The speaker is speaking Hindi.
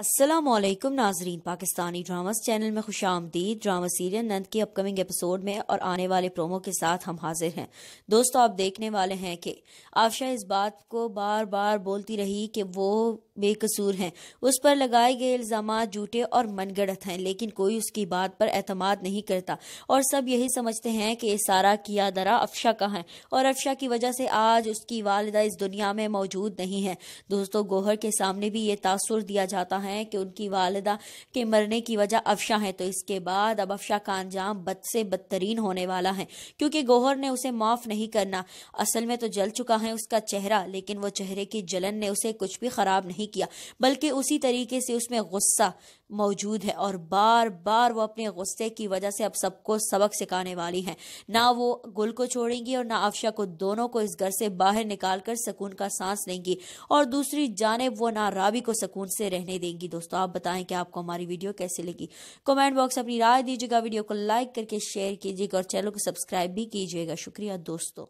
असलम नाजरीन पाकिस्तानी ड्रामास चैनल में खुश आमदीद ड्रामा सीरियल नंद के अपकमिंग एपिसोड में और आने वाले प्रोमो के साथ हम हाजिर हैं दोस्तों आप देखने वाले हैं कि आफशा इस बात को बार बार बोलती रही कि वो बेकसूर हैं उस पर लगाए गए इल्ज़ाम झूठे और मनगढ़ंत हैं लेकिन कोई उसकी बात पर एतमाद नहीं करता और सब यही समझते हैं कि सारा किया दरा अफशा का है और अफशा की वजह से आज उसकी वालदा इस दुनिया में मौजूद नहीं है दोस्तों गोहर के सामने भी ये तासुर दिया जाता है कि उनकी वालदा के मरने की वजह अफशा है तो इसके बाद अब अफशा का अंजाम बद से बदतरीन होने वाला है क्योंकि गोहर ने उसे माफ नहीं करना असल में तो जल चुका है उसका चेहरा लेकिन वो चेहरे की जलन ने उसे कुछ भी खराब नहीं किया बल्कि उसी तरीके से उसमें गुस्सा मौजूद है और बार बार वो अपने गुस्से की वजह से अब सबको सबक सिखाने वाली हैं ना वो गुल को छोड़ेंगी और ना अफशा को दोनों को इस घर से बाहर निकाल कर सुकून का सांस लेंगी और दूसरी जानब वो ना राबी को सुकून से रहने देंगी दोस्तों आप बताएं कि आपको हमारी वीडियो कैसे लगी कमेंट बॉक्स अपनी राय दीजिएगा वीडियो को लाइक करके शेयर कीजिएगा और चैनल को सब्सक्राइब भी कीजिएगा शुक्रिया दोस्तों